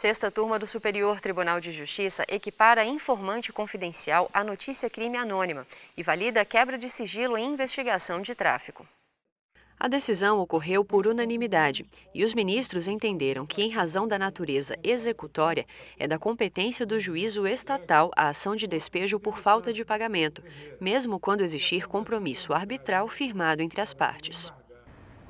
Sexta turma do Superior Tribunal de Justiça equipara informante confidencial à notícia crime anônima e valida quebra de sigilo em investigação de tráfico. A decisão ocorreu por unanimidade e os ministros entenderam que, em razão da natureza executória, é da competência do juízo estatal a ação de despejo por falta de pagamento, mesmo quando existir compromisso arbitral firmado entre as partes.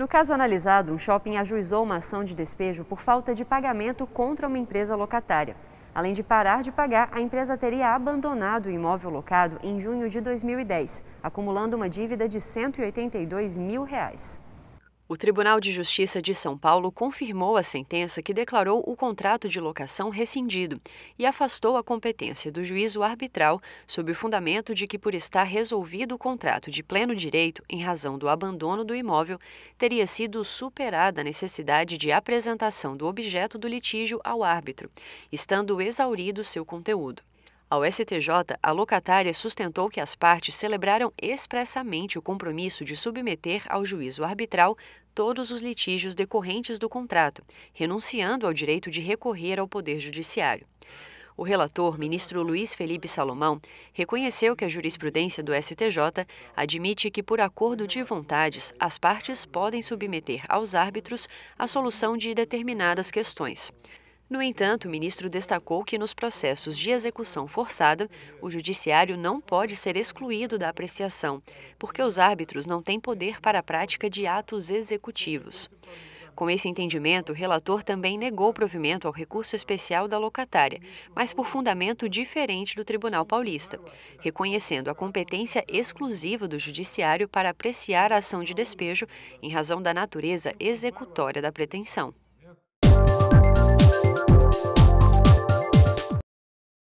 No caso analisado, um shopping ajuizou uma ação de despejo por falta de pagamento contra uma empresa locatária. Além de parar de pagar, a empresa teria abandonado o imóvel locado em junho de 2010, acumulando uma dívida de R$ 182 mil. Reais. O Tribunal de Justiça de São Paulo confirmou a sentença que declarou o contrato de locação rescindido e afastou a competência do juízo arbitral sob o fundamento de que, por estar resolvido o contrato de pleno direito em razão do abandono do imóvel, teria sido superada a necessidade de apresentação do objeto do litígio ao árbitro, estando exaurido seu conteúdo. Ao STJ, a locatária sustentou que as partes celebraram expressamente o compromisso de submeter ao juízo arbitral todos os litígios decorrentes do contrato, renunciando ao direito de recorrer ao Poder Judiciário. O relator, ministro Luiz Felipe Salomão, reconheceu que a jurisprudência do STJ admite que, por acordo de vontades, as partes podem submeter aos árbitros a solução de determinadas questões. No entanto, o ministro destacou que nos processos de execução forçada, o judiciário não pode ser excluído da apreciação, porque os árbitros não têm poder para a prática de atos executivos. Com esse entendimento, o relator também negou provimento ao recurso especial da locatária, mas por fundamento diferente do Tribunal Paulista, reconhecendo a competência exclusiva do Judiciário para apreciar a ação de despejo em razão da natureza executória da pretensão.